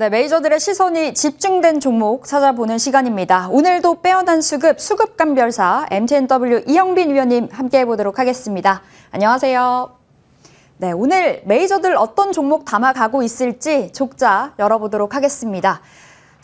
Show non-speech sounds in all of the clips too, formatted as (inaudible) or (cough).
네, 메이저들의 시선이 집중된 종목 찾아보는 시간입니다. 오늘도 빼어난 수급 수급감별사 MTNW 이형빈 위원님 함께해 보도록 하겠습니다. 안녕하세요. 네, 오늘 메이저들 어떤 종목 담아가고 있을지 족자 열어보도록 하겠습니다.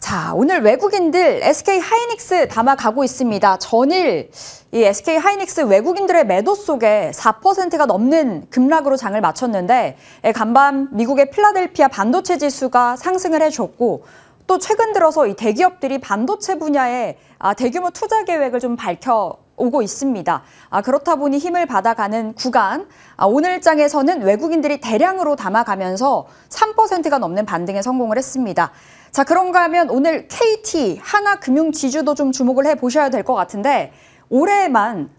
자, 오늘 외국인들 SK 하이닉스 담아가고 있습니다. 전일 이 SK 하이닉스 외국인들의 매도 속에 4%가 넘는 급락으로 장을 마쳤는데 예, 간밤 미국의 필라델피아 반도체 지수가 상승을 해줬고 또 최근 들어서 이 대기업들이 반도체 분야에 아, 대규모 투자 계획을 좀 밝혀 오고 있습니다. 아, 그렇다 보니 힘을 받아가는 구간, 아, 오늘 장에서는 외국인들이 대량으로 담아가면서 3%가 넘는 반등에 성공을 했습니다. 자, 그런가 하면 오늘 KT, 하나금융지주도 좀 주목을 해보셔야 될 것 같은데 올해만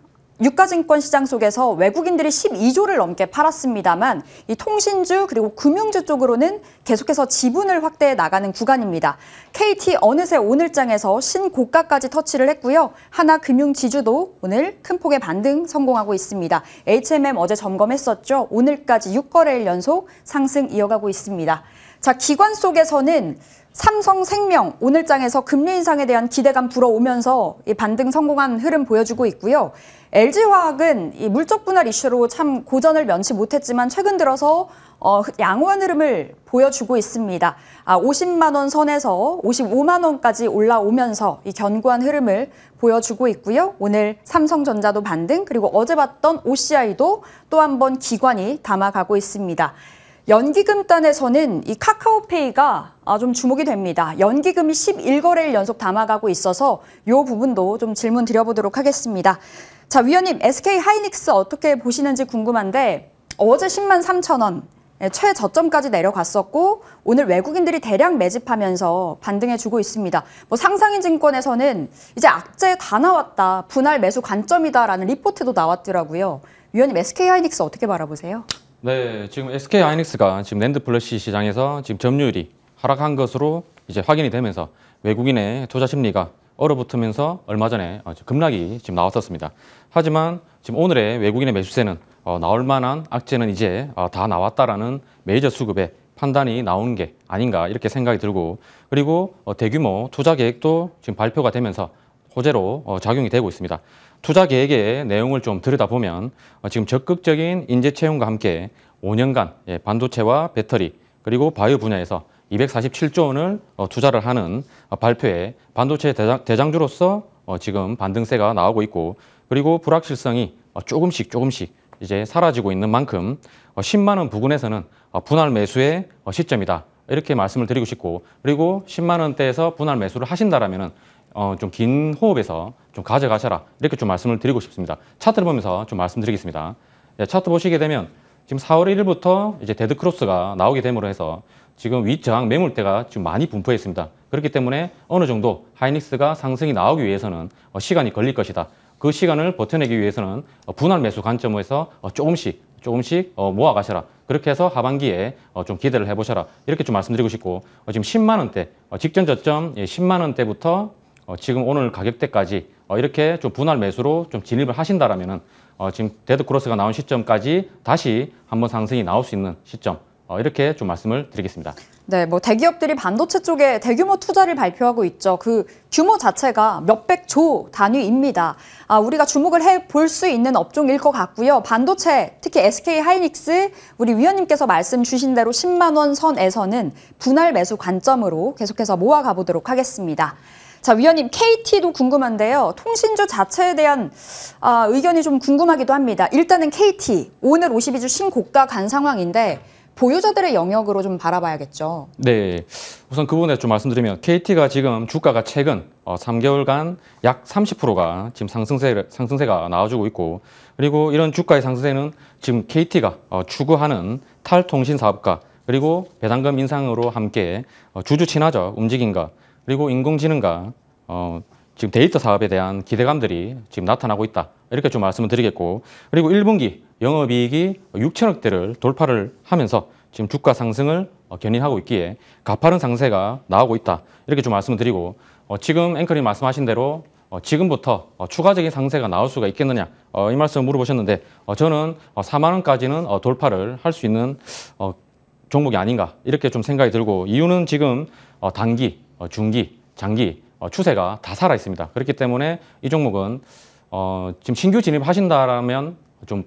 유가증권 시장 속에서 외국인들이 12조를 넘게 팔았습니다만 이 통신주 그리고 금융주 쪽으로는 계속해서 지분을 확대해 나가는 구간입니다. KT 어느새 오늘장에서 신고가까지 터치를 했고요. 하나금융지주도 오늘 큰 폭의 반등 성공하고 있습니다. HMM 어제 점검했었죠. 오늘까지 6거래일 연속 상승 이어가고 있습니다. 자, 기관 속에서는 삼성생명 오늘장에서 금리 인상에 대한 기대감 불어오면서 이 반등 성공한 흐름 보여주고 있고요. LG화학은 이 물적 분할 이슈로 참 고전을 면치 못했지만 최근 들어서 어, 양호한 흐름을 보여주고 있습니다. 아, 50만 원 선에서 55만 원까지 올라오면서 이 견고한 흐름을 보여주고 있고요. 오늘 삼성전자도 반등 그리고 어제 봤던 OCI도 또 한번 기관이 담아가고 있습니다. 연기금단에서는 이 카카오페이가 아, 좀 주목이 됩니다. 연기금이 11거래일 연속 담아가고 있어서 이 부분도 좀 질문 드려보도록 하겠습니다. 자, 위원님, SK 하이닉스 어떻게 보시는지 궁금한데 어제 10만 3천 원 예, 최저점까지 내려갔었고 오늘 외국인들이 대량 매집하면서 반등해주고 있습니다. 뭐 상상인증권에서는 이제 악재 다 나왔다, 분할 매수 관점이다라는 리포트도 나왔더라고요. 위원님, SK 하이닉스 어떻게 바라보세요? 네, 지금 SK 하이닉스가 지금 랜드 플래시 시장에서 지금 점유율이 하락한 것으로 이제 확인이 되면서 외국인의 투자 심리가 얼어붙으면서 얼마 전에 어, 급락이 지금 나왔었습니다. 하지만 지금 오늘의 외국인의 매수세는 어, 나올 만한 악재는 이제 어, 다 나왔다라는 메이저 수급의 판단이 나온 게 아닌가 이렇게 생각이 들고 그리고 어, 대규모 투자 계획도 지금 발표가 되면서 호재로 어, 작용이 되고 있습니다. 투자 계획의 내용을 좀 들여다보면 어, 지금 적극적인 인재 채용과 함께 5년간 예, 반도체와 배터리 그리고 바이오 분야에서 247조 원을 어, 투자를 하는 발표에 반도체 대장, 주로서 지금 반등세가 나오고 있고 그리고 불확실성이 조금씩 조금씩 이제 사라지고 있는 만큼 10만 원 부근에서는 분할 매수의 시점이다. 이렇게 말씀을 드리고 싶고 그리고 10만 원대에서 분할 매수를 하신다라면은 어, 좀 긴 호흡에서 좀 가져가셔라 이렇게 좀 말씀을 드리고 싶습니다. 차트를 보면서 좀 말씀드리겠습니다. 네, 차트 보시게 되면 지금 4월 1일부터 이제 데드 크로스가 나오게 됨으로 해서 지금 위저항 매물대가 지금 많이 분포했습니다 그렇기 때문에 어느 정도 하이닉스가 상승이 나오기 위해서는 어, 시간이 걸릴 것이다. 그 시간을 버텨내기 위해서는 어, 분할 매수 관점에서 어, 조금씩 조금씩 모아가셔라. 그렇게 해서 하반기에 좀 기대를 해보셔라. 이렇게 좀 말씀드리고 싶고 지금 10만 원대 직전 저점 10만 예, 원대부터 어, 지금 오늘 가격대까지 어, 이렇게 좀 분할 매수로 좀 진입을 하신다라면은 어, 지금 데드크로스가 나온 시점까지 다시 한번 상승이 나올 수 있는 시점 이렇게 좀 말씀을 드리겠습니다. 네, 뭐 대기업들이 반도체 쪽에 대규모 투자를 발표하고 있죠. 그 규모 자체가 몇백 조 단위입니다. 아, 우리가 주목을 해 볼 수 있는 업종일 것 같고요. 반도체, 특히 SK 하이닉스, 우리 위원님께서 말씀 주신 대로 10만 원 선에서는 분할 매수 관점으로 계속해서 모아가 보도록 하겠습니다. 자, 위원님 KT도 궁금한데요. 통신주 자체에 대한 아, 의견이 좀 궁금하기도 합니다. 일단은 KT 오늘 52주 신고가 간 상황인데 보유자들의 영역으로 좀 바라봐야겠죠. 네. 우선 그 부분에 좀 말씀드리면 KT가 지금 주가가 최근 3개월간 어, 약 30%가 지금 상승세, 상승세가 나와주고 있고 그리고 이런 주가의 상승세는 지금 KT가 어, 추구하는 탈통신 사업과 그리고 배당금 인상으로 함께 어, 주주 친화적 움직임과 그리고 인공지능과 어, 지금 데이터 사업에 대한 기대감들이 지금 나타나고 있다. 이렇게 좀 말씀을 드리겠고 그리고 1분기 영업이익이 6천억대를 돌파를 하면서 지금 주가 상승을 어, 견인하고 있기에 가파른 상세가 나오고 있다. 이렇게 좀 말씀을 드리고 어, 지금 앵커님 말씀하신 대로 어, 지금부터 어, 추가적인 상세가 나올 수가 있겠느냐 어, 이 말씀 을 물어보셨는데 어, 저는 어, 4만 원까지는 어, 돌파를 할 수 있는 어, 종목이 아닌가 이렇게 좀 생각이 들고 이유는 지금 어, 단기 어, 중기, 장기 어, 추세가 다 살아 있습니다. 그렇기 때문에 이 종목은 어, 지금 신규 진입하신다라좀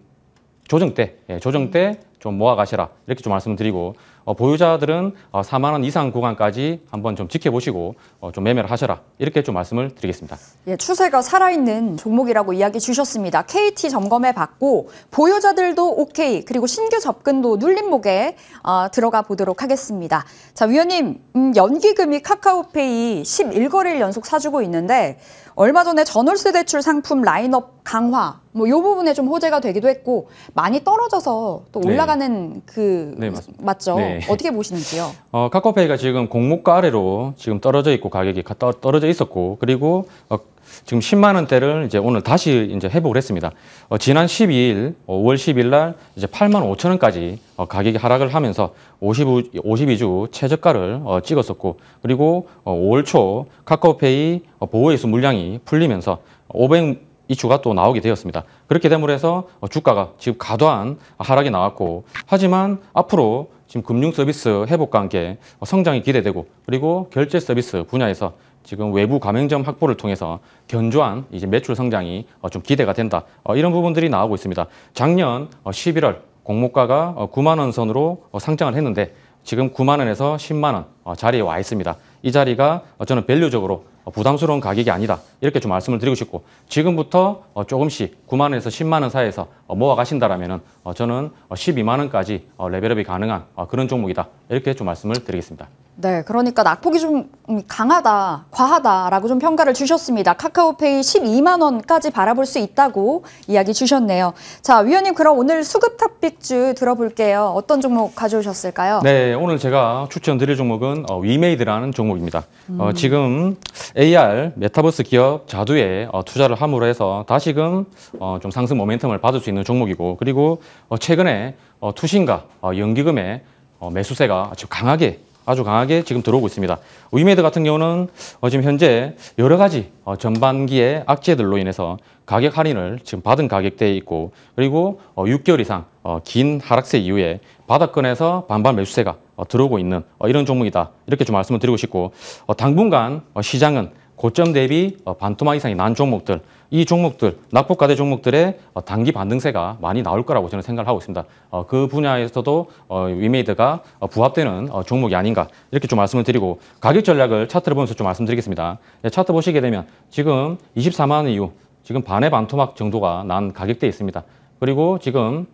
조정 때, 예, 조정 때 좀 모아 가시라 이렇게 좀 말씀드리고 어, 보유자들은 4만 어, 원 이상 구간까지 한번 좀 지켜보시고 어, 좀 매매를 하셔라 이렇게 좀 말씀을 드리겠습니다. 예, 추세가 살아있는 종목이라고 이야기 주셨습니다. KT 점검해 봤고 보유자들도 OK 그리고 신규 접근도 눌림목에 어, 들어가 보도록 하겠습니다. 자 위원님 음, 연기금이 카카오페이 11거래일 연속 사주고 있는데 얼마 전에 전월세 대출 상품 라인업 강화 뭐요 부분에 좀 호재가 되기도 했고 많이 떨어져서 또 네. 올라가는 네. 그 네, 맞죠? 네. 어떻게 보시는지요? (laughs) 어, 카카오페이가 지금 공모가 아래로 지금 떨어져 있고 가격이 떨어져 있었고 그리고 어, 지금 10만 원대를 이제 오늘 다시 이제 회복을 했습니다. 어, 지난 12일 5월 10일 날 이제 8만 5천 원까지 어, 가격이 하락을 하면서 50, 52주 최저가를 어, 찍었었고 그리고 어, 5월 초 카카오페이 어, 보호예수 물량이 풀리면서 500 이슈가 또 나오게 되었습니다. 그렇게 됨으로 해서 어, 주가가 지금 과도한 하락이 나왔고 하지만 앞으로 지금 금융 서비스 회복 과 함께 성장이 기대되고 그리고 결제 서비스 분야에서 지금 외부 가맹점 확보를 통해서 견조한 이제 매출 성장이 어, 좀 기대가 된다. 어, 이런 부분들이 나오고 있습니다. 작년 11월 어, 공모가가 9만 원 선으로 상장을 했는데 지금 9만 원에서 10만 원 자리에 와 있습니다. 이 자리가 어, 저는 밸류적으로 어, 부담스러운 가격이 아니다 이렇게 좀 말씀을 드리고 싶고 지금부터 어, 조금씩 9만 원에서 10만 원 사이에서 모아 가신다라면 저는 12만 원까지 레벨업이 가능한 그런 종목이다 이렇게 좀 말씀을 드리겠습니다. 네, 그러니까 낙폭이 좀 강하다, 과하다라고 좀 평가를 주셨습니다. 카카오페이 12만 원까지 바라볼 수 있다고 이야기 주셨네요. 자, 위원님 그럼 오늘 수급 탑빅주 들어볼게요. 어떤 종목 가져오셨을까요? 네, 오늘 제가 추천드릴 종목은 어, 위메이드라는 종목입니다. 어, 음. 어, 지금 AR 메타버스 기업 자두에 어, 투자를 함으로 해서 다시금 어, 좀 상승 모멘텀을 받을 수 있는 종목이고 그리고 어, 최근에 어, 투신과 어, 연기금의 어, 매수세가 아주 강하게 아주 강하게 지금 들어오고 있습니다. 위메드 같은 경우는 어, 지금 현재 여러 가지 어, 전반기의 악재들로 인해서 가격 할인을 지금 받은 가격대에 있고 그리고 6개월 어, 이상 긴 하락세 이후에 바닥권에서 반반 매수세가 들어오고 있는 이런 종목이다. 이렇게 좀 말씀을 드리고 싶고 당분간 시장은 고점 대비 어, 반토막 이상이 난 종목들 이 종목들 낙폭과대 종목들의 어, 단기 반등세가 많이 나올 거라고 저는 생각을 하고 있습니다. 어, 그 분야에서도 위메이드가 부합되는 종목이 아닌가 이렇게 좀 말씀을 드리고 가격 전략을 차트를 보면서 좀 말씀드리겠습니다. 예, 차트 보시게 되면 지금 24만 원 이후 지금 반의 반토막 정도가 난 가격대에 있습니다. 그리고 지금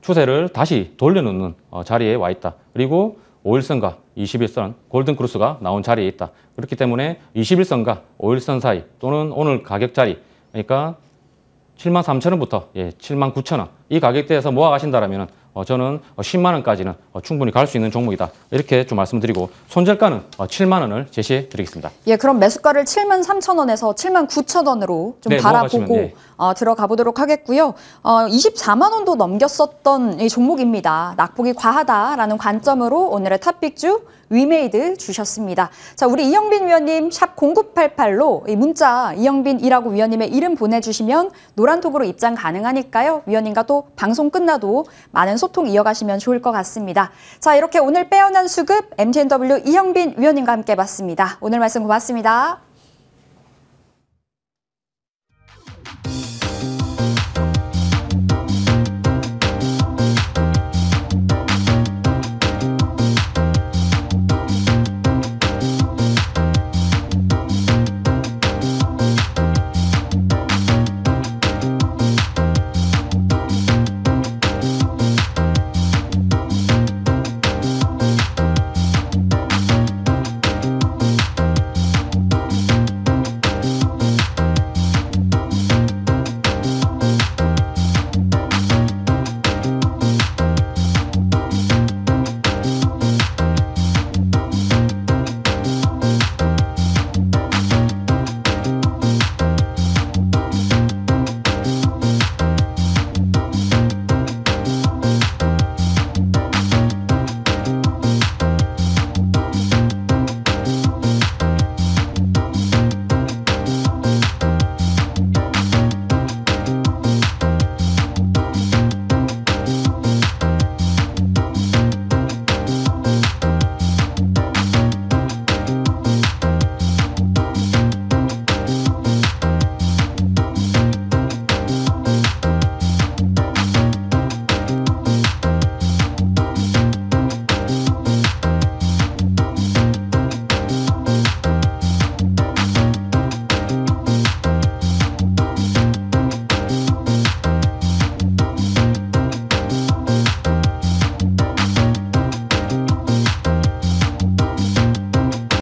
추세를 다시 돌려놓는 자리에 와 있다. 그리고 5일선과 21선 골든크루스가 나온 자리에 있다. 그렇기 때문에 21선과 5일선 사이 또는 오늘 가격 자리 그러니까 7만 3천 원부터 예, 7만 9천 원이 가격대에서 모아 가신다면 어, 저는 10만 어, 원까지는 어, 충분히 갈 수 있는 종목이다. 이렇게 좀 말씀드리고 손절가는 7만 원을 제시해 드리겠습니다. 예, 그럼 매수가를 7만 3천 원에서 7만 9천 원으로 좀 네, 뭐 바라보고 네. 어, 들어가 보도록 하겠고요. 어, 24만 원도 넘겼었던 이 종목입니다. 낙폭이 과하다라는 관점으로 오늘의 탑픽주 위메이드 주셨습니다. 자, 우리 이영빈 위원님 샵 0988로 문자 이영빈이라고 위원님의 이름 보내주시면 노란톡으로 입장 가능하니까요. 위원님과 또 방송 끝나도 많은 소통 이어가시면 좋을 것 같습니다. 자, 이렇게 오늘 빼어난 수급 MTNW 이영빈 위원님과 함께 봤습니다. 오늘 말씀 고맙습니다.